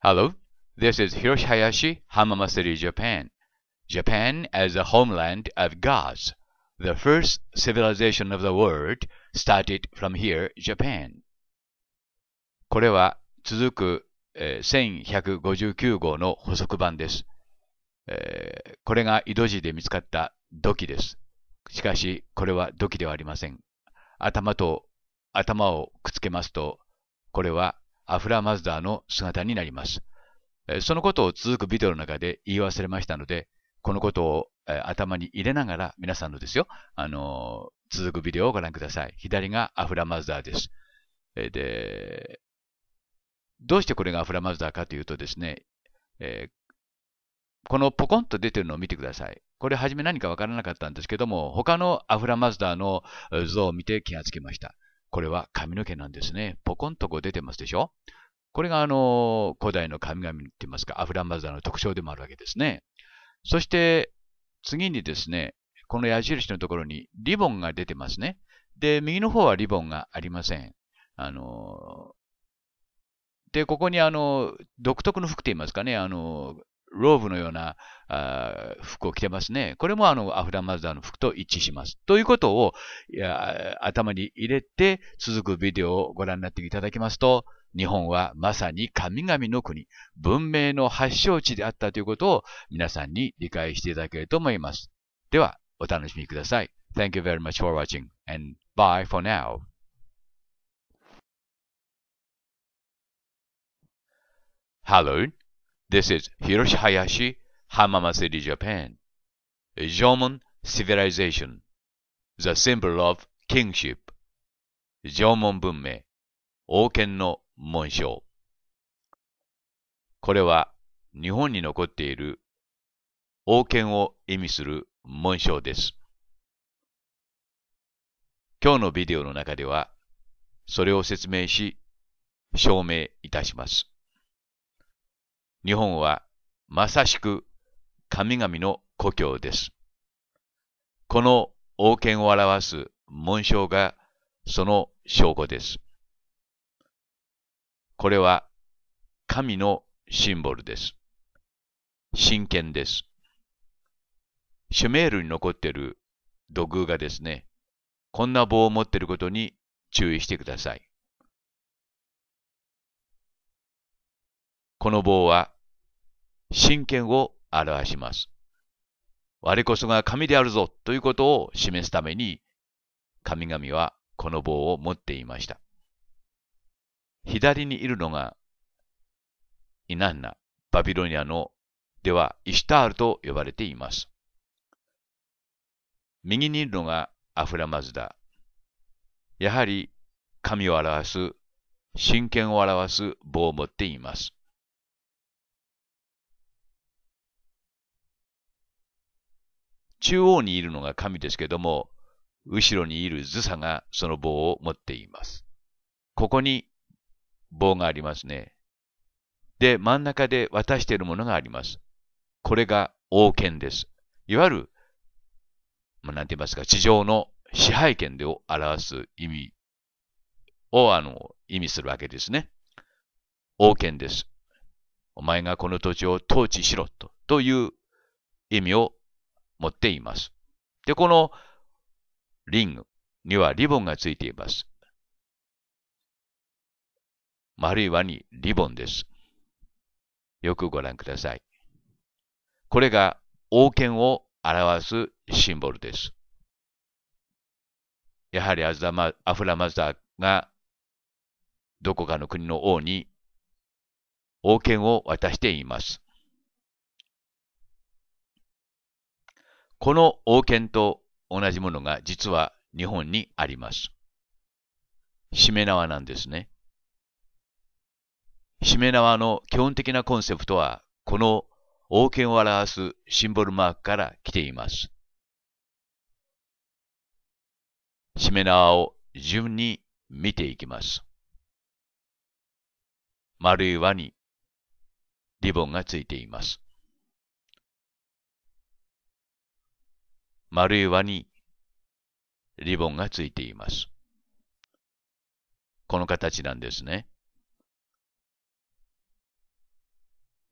Hello, this is Hiroshi Hayashi, Hamamasuri, Japan. Japan as a h o m e l a n d of gods. The first civilization of the world started from here, Japan. これは続く、えー、1159号の補足版です、えー、これが井戸寺で見つかった土器です。しかし、これは土器ではありません。頭と頭をくっつけますと、これはアフラ・マズダーの姿になります。そのことを続くビデオの中で言い忘れましたので、このことを頭に入れながら皆さんのですよ、あの、続くビデオをご覧ください。左がアフラ・マズダーです。で、どうしてこれがアフラ・マズダーかというとですね、えー、このポコンと出てるのを見てください。これ初め何かわからなかったんですけども、他のアフラ・マズダーの像を見て気がつきました。これは髪の毛なんですね。ポコンとこう出てますでしょこれがあの、古代の神々って言いますか、アフランマザーの特徴でもあるわけですね。そして、次にですね、この矢印のところにリボンが出てますね。で、右の方はリボンがありません。あの、で、ここにあの、独特の服って言いますかね、あの、ローブのようなあ服を着てますね。これもあのアフラマズダーの服と一致します。ということを頭に入れて続くビデオをご覧になっていただきますと、日本はまさに神々の国、文明の発祥地であったということを皆さんに理解していただけると思います。では、お楽しみください。Thank you very much for watching and bye for now. Hello. This is Hiroshi Hayashi, Hamama City, Japan. Jomon Civilization, the symbol of kingship. Jomon 文明、王権の紋章。これは日本に残っている王権を意味する紋章です。今日のビデオの中では、それを説明し、証明いたします。日本はまさしく神々の故郷です。この王権を表す紋章がその証拠です。これは神のシンボルです。真剣です。シュメールに残っている土偶がですね、こんな棒を持っていることに注意してください。この棒は真剣を表します。我こそが神であるぞということを示すために、神々はこの棒を持っていました。左にいるのが、イナンナ、バビロニアの、ではイシュタールと呼ばれています。右にいるのがアフラマズダ。やはり神を表す、真剣を表す棒を持っています。中央にいるのが神ですけども、後ろにいるズサがその棒を持っています。ここに棒がありますね。で、真ん中で渡しているものがあります。これが王権です。いわゆる、まあ、なんて言いますか、地上の支配権でを表す意味をあの意味するわけですね。王権です。お前がこの土地を統治しろとという意味を持っています。で、このリングにはリボンがついています。丸い輪にリボンです。よくご覧ください。これが王権を表すシンボルです。やはりアザマアフラマザがどこかの国の王に王権を渡しています。この王権と同じものが実は日本にあります。しめ縄なんですね。しめ縄の基本的なコンセプトは、この王権を表すシンボルマークから来ています。しめ縄を順に見ていきます。丸い輪にリボンがついています。丸い輪にリボンがついています。この形なんですね。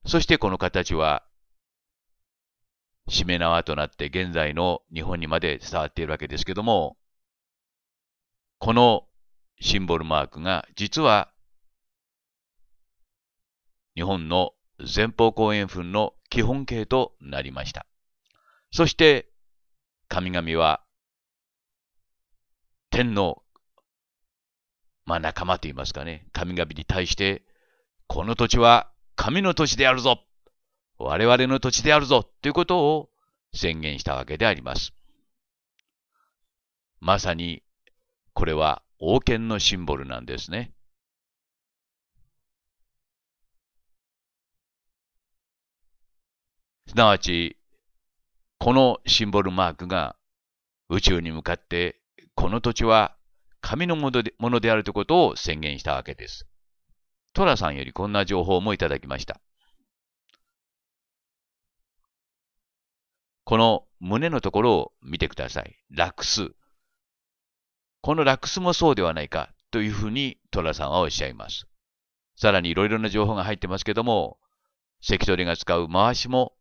そしてこの形は、しめ縄となって現在の日本にまで伝わっているわけですけども、このシンボルマークが実は日本の前方後円墳の基本形となりました。そして神々は天の、まあ、仲間と言いますかね、神々に対して、この土地は神の土地であるぞ我々の土地であるぞということを宣言したわけであります。まさに、これは王権のシンボルなんですね。すなわち、このシンボルマークが宇宙に向かってこの土地は神のものであるということを宣言したわけです。トラさんよりこんな情報もいただきました。この胸のところを見てください。ラクス。このラクスもそうではないかというふうにトラさんはおっしゃいます。さらにいろいろな情報が入ってますけども、関取が使う回しも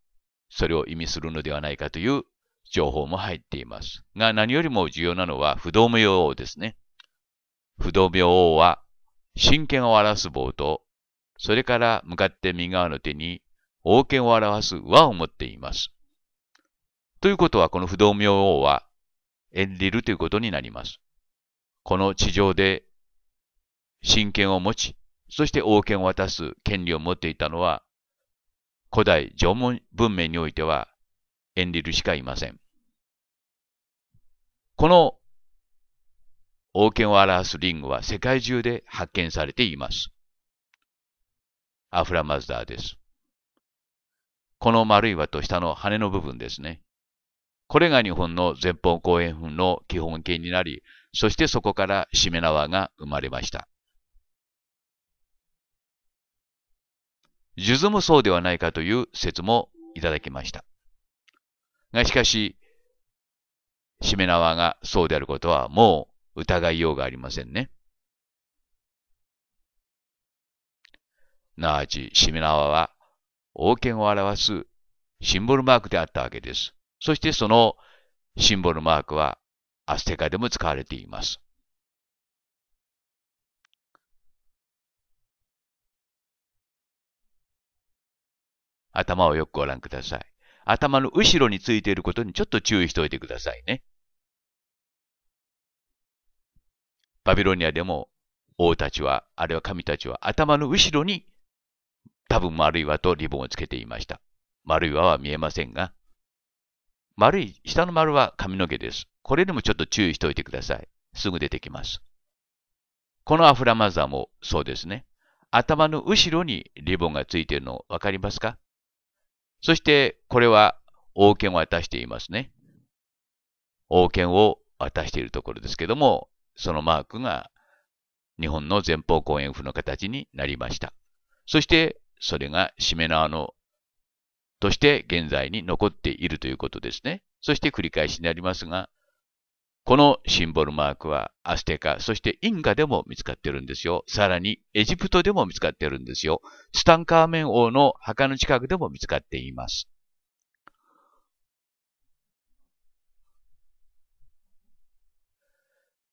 それを意味するのではないかという情報も入っています。が、何よりも重要なのは不動明王ですね。不動明王は、真剣を表す棒と、それから向かって右側の手に王権を表す輪を持っています。ということは、この不動明王は、エンリルということになります。この地上で、真剣を持ち、そして王権を渡す権利を持っていたのは、古代縄文文明においてはエンリルしかいません。この王権を表すリングは世界中で発見されています。アフラマズダーです。この丸い輪と下の羽の部分ですね。これが日本の前方後円墳の基本形になり、そしてそこからしめ縄が生まれました。歪むそうではないかという説もいただきました。がしかし、しめ縄がそうであることはもう疑いようがありませんね。なあち、しめ縄は王権を表すシンボルマークであったわけです。そしてそのシンボルマークはアステカでも使われています。頭をよくご覧ください。頭の後ろについていることにちょっと注意しておいてくださいね。バビロニアでも王たちは、あるいは神たちは頭の後ろに多分丸い輪とリボンをつけていました。丸い輪は見えませんが、丸い、下の丸は髪の毛です。これでもちょっと注意しておいてください。すぐ出てきます。このアフラマザーもそうですね。頭の後ろにリボンがついているの分かりますかそして、これは王権を渡していますね。王権を渡しているところですけども、そのマークが日本の前方後円符の形になりました。そして、それがしめ縄のとして現在に残っているということですね。そして繰り返しになりますが、このシンボルマークはアステカ、そしてインカでも見つかってるんですよ。さらにエジプトでも見つかってるんですよ。ツタンカーメン王の墓の近くでも見つかっています。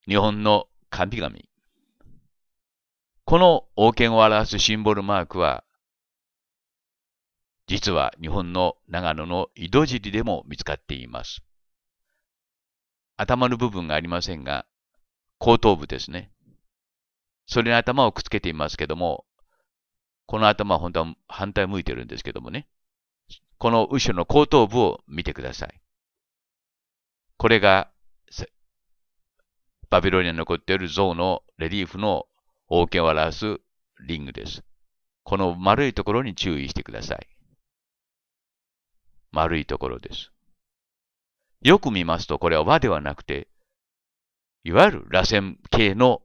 日本の神々。この王権を表すシンボルマークは、実は日本の長野の井戸尻でも見つかっています。頭の部分がありませんが、後頭部ですね。それに頭をくっつけていますけども、この頭は本当は反対向いてるんですけどもね。この後ろの後頭部を見てください。これがバビロニアに残っている像のレリーフの王権を表すリングです。この丸いところに注意してください。丸いところです。よく見ますと、これは和ではなくて、いわゆる螺旋系の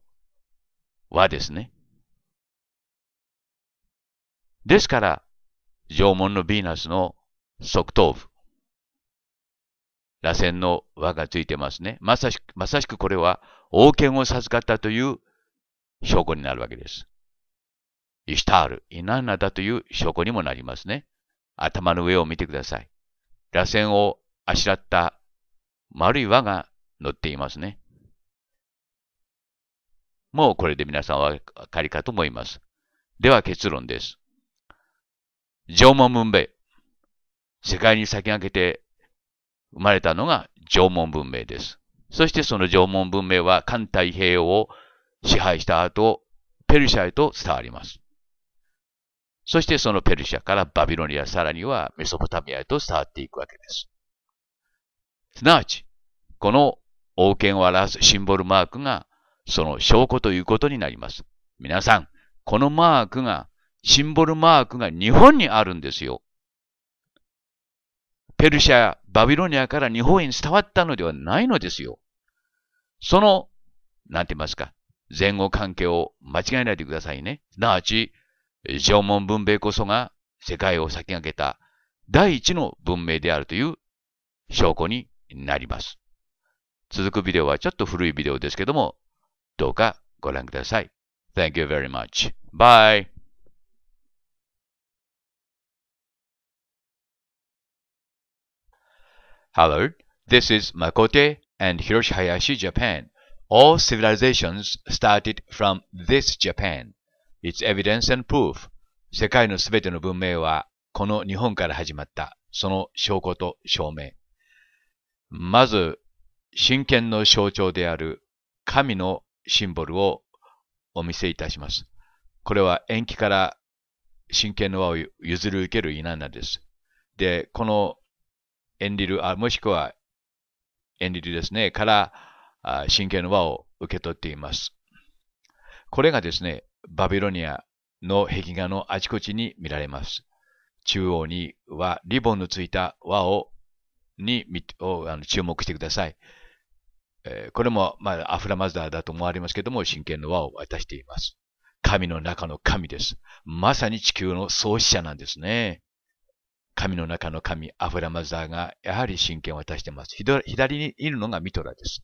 和ですね。ですから、縄文のヴィーナスの側頭部、螺旋の輪がついてますね。まさしく、まさしくこれは王権を授かったという証拠になるわけです。イシュタール、イナンナだという証拠にもなりますね。頭の上を見てください。螺旋をあしらった丸い輪が乗っていますね。もうこれで皆さんは分かりかと思います。では結論です。縄文文明。世界に先駆けて生まれたのが縄文文明です。そしてその縄文文明は環太平洋を支配した後、ペルシャへと伝わります。そしてそのペルシャからバビロニア、さらにはメソポタミアへと伝わっていくわけです。すなわち、この王権を表すシンボルマークがその証拠ということになります。皆さん、このマークが、シンボルマークが日本にあるんですよ。ペルシャ、バビロニアから日本に伝わったのではないのですよ。その、なんて言いますか、前後関係を間違えないでくださいね。すなわち、縄文文明こそが世界を先駆けた第一の文明であるという証拠にになります。続くビデオはちょっと古いビデオですけども、どうかご覧ください。Thank you very much. Bye! Hello, this is Makote and Hiroshi Hayashi, Japan. All civilizations started from this Japan. It's evidence and proof. 世界のすべての文明はこの日本から始まった。その証拠と証明。まず、真剣の象徴である神のシンボルをお見せいたします。これは延期から真剣の輪を譲り受けるイナナです。で、このエンリル、あもしくはエンリルですね、から真剣の輪を受け取っています。これがですね、バビロニアの壁画のあちこちに見られます。中央にはリボンのついた輪をにをあの注目してください。えこれも、まあ、アフラマザーだと思われますけども、真剣の輪を渡しています。神の中の神です。まさに地球の創始者なんですね。神の中の神、アフラマザーが、やはり真剣を渡しています。左にいるのがミトラです。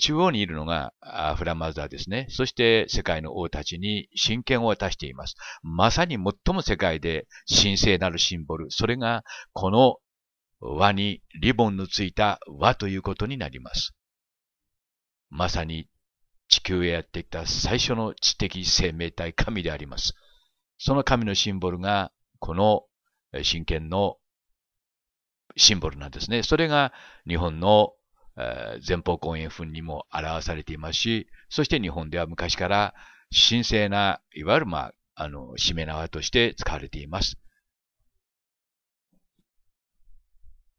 中央にいるのがアフラマザーですね。そして世界の王たちに真剣を渡しています。まさに最も世界で神聖なるシンボル。それがこの輪にリボンのついた輪ということになります。まさに地球へやってきた最初の知的生命体神であります。その神のシンボルがこの神剣のシンボルなんですね。それが日本の前方後円墳にも表されていますし、そして日本では昔から神聖な、いわゆるまあ、あの、しめ縄として使われています。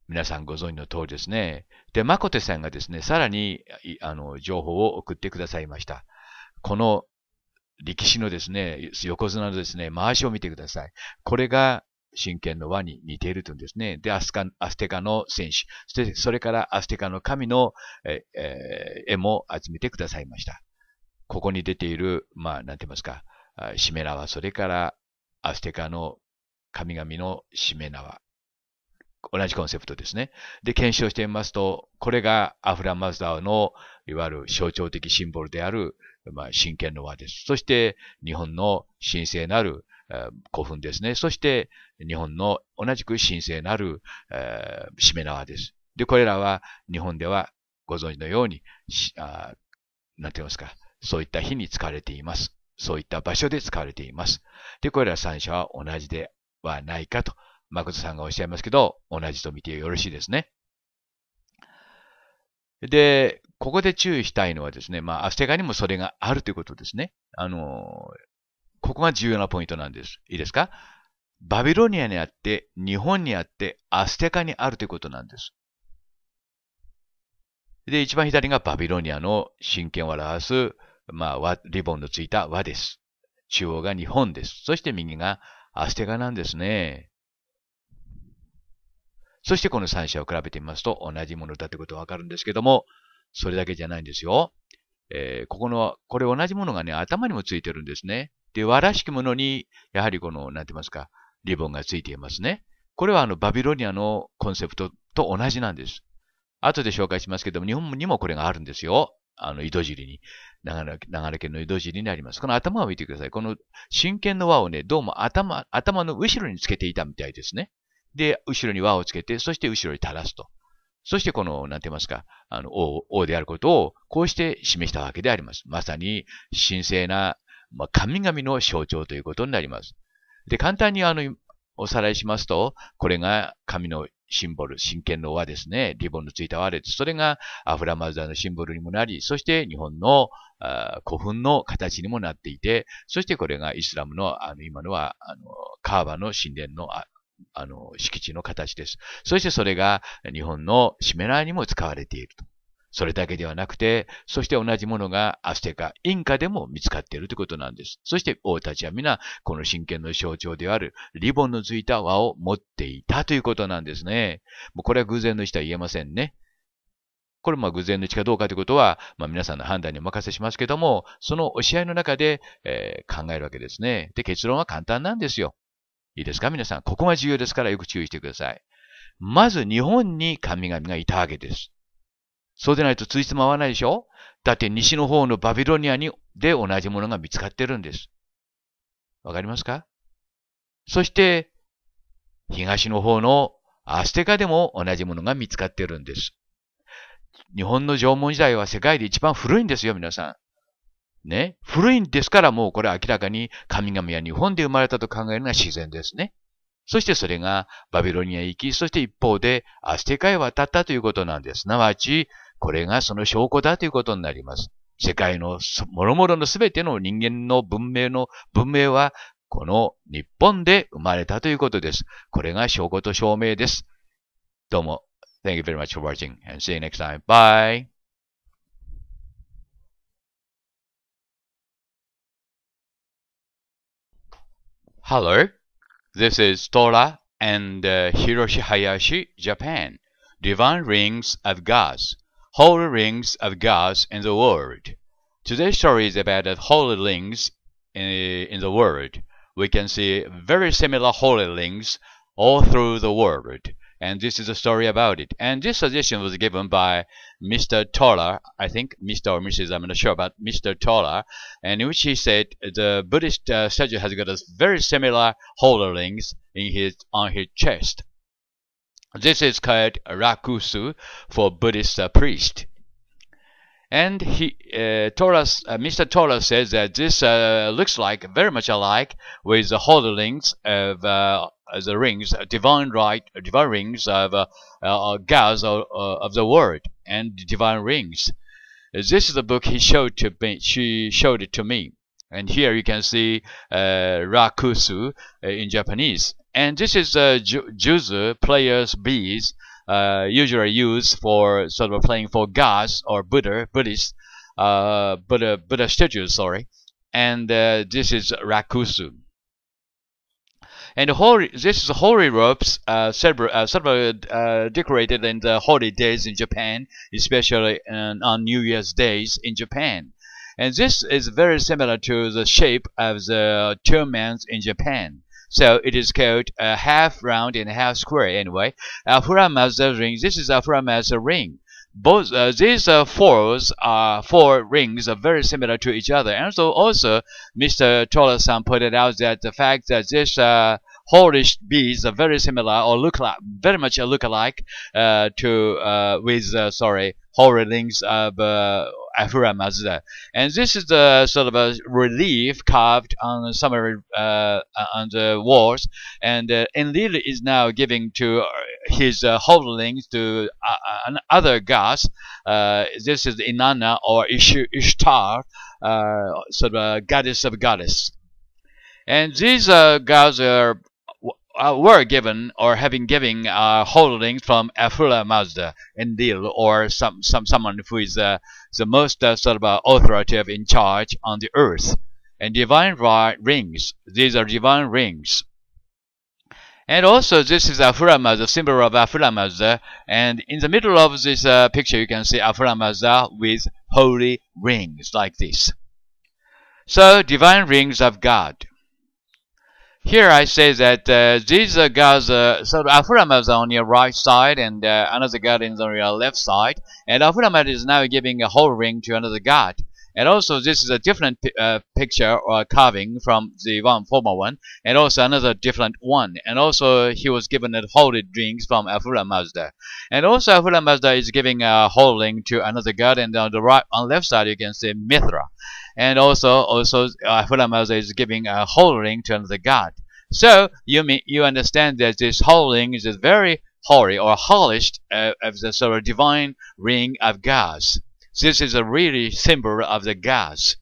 皆さんご存知の通りですね。で、マコテさんがですね、さらに、あの、情報を送ってくださいました。この歴史のですね、横綱のですね、回しを見てください。これが真剣の輪に似ているというんですね。で、アスカアステカの戦士、そしてそれからアステカの神の、ええ絵も集めてくださいました。ここに出ている、まあ、なんて言いますか、メラ縄、それからアステカの神々のメめ縄、同じコンセプトですね。で、検証してみますと、これがアフラマズダーの、いわゆる象徴的シンボルである、まあ、真剣の輪です。そして、日本の神聖なる、えー、古墳ですね。そして、日本の同じく神聖なる、えー、しめ縄です。で、これらは日本ではご存知のように、あなんて言いますか、そういった日に使われています。そういった場所で使われています。で、これら三者は同じではないかとマクドさんがおっしゃいますけど、同じと見てよろしいですね。で、ここで注意したいのはですね、まあ、アステカにもそれがあるということですね。あの、ここが重要なポイントなんです。いいですかバビロニアにあって、日本にあって、アステカにあるということなんです。で、一番左がバビロニアの神権を表す、まあ、リボンのついた和です。中央が日本です。そして右がアステカなんですね。そしてこの3社を比べてみますと同じものだってことがわかるんですけども、それだけじゃないんですよ。えー、ここの、これ同じものがね、頭にもついてるんですね。で、わらしきものに、やはりこの、なんて言いますか、リボンがついていますね。これはあの、バビロニアのコンセプトと同じなんです。後で紹介しますけども、日本にもこれがあるんですよ。あの、井戸尻に。長野長野県の井戸尻になります。この頭を見てください。この真剣の輪をね、どうも頭、頭の後ろにつけていたみたいですね。で、後ろに輪をつけて、そして後ろに垂らすと。そしてこの、なんて言いますか、あの、王、王であることを、こうして示したわけであります。まさに、神聖な、まあ、神々の象徴ということになります。で、簡単にあの、おさらいしますと、これが神のシンボル、真剣の輪ですね。リボンのついた輪です。それがアフラマザーのシンボルにもなり、そして日本の古墳の形にもなっていて、そしてこれがイスラムのあの今のはあのカーバの神殿のあの、敷地の形です。そしてそれが日本のしめ縄にも使われていると。それだけではなくて、そして同じものがアステカ、インカでも見つかっているということなんです。そして王たちは皆、この神剣の象徴であるリボンのついた輪を持っていたということなんですね。もうこれは偶然の人とは言えませんね。これも偶然の位置かどうかということは、まあ、皆さんの判断にお任せしますけども、その試合の中で、えー、考えるわけですね。で、結論は簡単なんですよ。いいですか皆さん、ここが重要ですからよく注意してください。まず日本に神々がいたわけです。そうでないと通いても合わないでしょだって西の方のバビロニアにで同じものが見つかってるんです。わかりますかそして、東の方のアステカでも同じものが見つかってるんです。日本の縄文時代は世界で一番古いんですよ、皆さん。ね。古いんですからもうこれ明らかに神々は日本で生まれたと考えるのが自然ですね。そしてそれがバビロニア行き、そして一方でアステカへ渡ったということなんです。すなわち、これがその証拠だということになります。世界の諸々の全ての人間の文明の文明はこの日本で生まれたということです。これが証拠と証明です。どうも。Thank you very much for watching and see you next time. Bye! Hello, this is Tora and uh, Hiroshi Hayashi, Japan. Divine Rings of Gods, Holy Rings of Gods in the World. Today's story is about the holy rings in, uh, in the world. We can see very similar holy rings all through the world and this is a story about it. And this suggestion was given by Mr. Toller, I think, Mr. or Mrs. I'm not sure, but Mr. Toller, and in which he said the Buddhist uh, statue has got a very similar holder rings in his on his chest. This is called rakusu for Buddhist uh, priest. And he, uh, uh, Mr. Torah says that this uh, looks like very much alike with the holderings of uh, uh, the rings, uh, divine right, uh, divine rings of uh, uh, gods of, of the world and divine rings. This is the book he showed to me. She showed it to me, and here you can see rakusu in Japanese. And this is uh, ju juzu players beads, usually used for sort of playing for gods or Buddha, Buddhist, Buddha, Buddha statues. Sorry, and this is rakusu. And holy, this is holy robes uh, celebrated, uh, uh, decorated in the holy days in Japan, especially on New Year's days in Japan. And this is very similar to the shape of the tomans in Japan. So it is called a uh, half round and half square anyway. Afurama's ring. This is Afurama's ring both uh, these uh, are four rings are very similar to each other. And so also, Mr. Cholasan pointed out that the fact that these uh, Polish beads are very similar or look like very much look alike uh, to uh, with uh, sorry whole rings of uh, Ephraim Mazda. And this is the sort of a relief carved on some uh, uh, on the walls. And uh, Enlil is now giving to his uh, holdings to uh, uh other gods. Uh, this is Inanna or Ish Ishtar, uh, sort of a goddess of goddess. And these uh, gods are uh, were given or having given uh, holdings from Afula Mazda in deal or some, some someone who is uh, the most uh, sort of uh, authoritative in charge on the earth. And divine rings, these are divine rings. And also this is Afula Mazda, symbol of Afula Mazda. And in the middle of this uh, picture you can see Afula Mazda with holy rings like this. So divine rings of God. Here I say that uh, these uh, guys, uh, so Afurama is on your right side and uh, another god is on your left side. And Afurama is now giving a whole ring to another god. And also this is a different uh, picture or uh, carving from the one former one. And also another different one. And also he was given a holy drink from Afura Mazda. And also Afura Mazda is giving a holy ring to another god. And on the right, on left side you can see Mithra and also also uh, is giving a holding to another god. So you mean, you understand that this holding is a very holy or holiest uh, of the sort of divine ring of gods. This is a really symbol of the gods.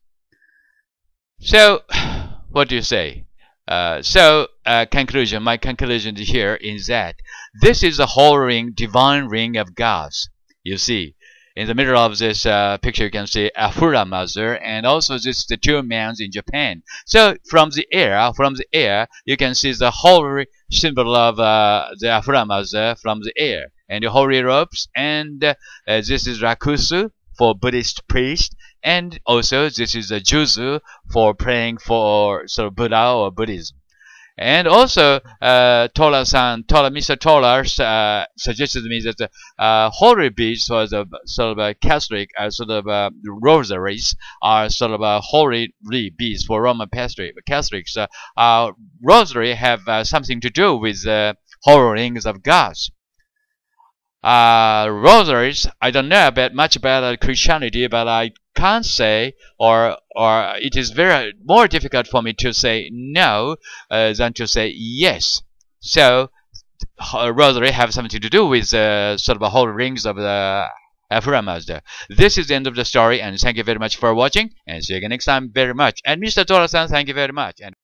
So what do you say? Uh, so uh, conclusion, my conclusion here is that this is the whole ring, divine ring of gods. You see, in the middle of this uh, picture, you can see Ahura Mazda, and also this is the two men in Japan. So from the air, uh, from the air, you can see the holy symbol of uh, the Ahura Mazda from the air, and the holy robes, and uh, this is Rakusu for Buddhist priest, and also this is a Juzu for praying for sort of Buddha or Buddhism. And also, uh, Tola-san, Tola, Mr. Tola uh, suggested to me that uh, Holy beads, was a sort of a Catholic, uh, sort of uh, rosaries are sort of a holy beads for Roman Catholics. Uh, uh, rosary have uh, something to do with the holy of God uh, Rosaries, I don't know about much about Christianity, but I can't say, or or it is very more difficult for me to say no uh, than to say yes. So uh, rosary have something to do with uh, sort of a whole rings of the Ahura Mazda. This is the end of the story, and thank you very much for watching, and see you again next time very much. And Mr. Tora-san, thank you very much. And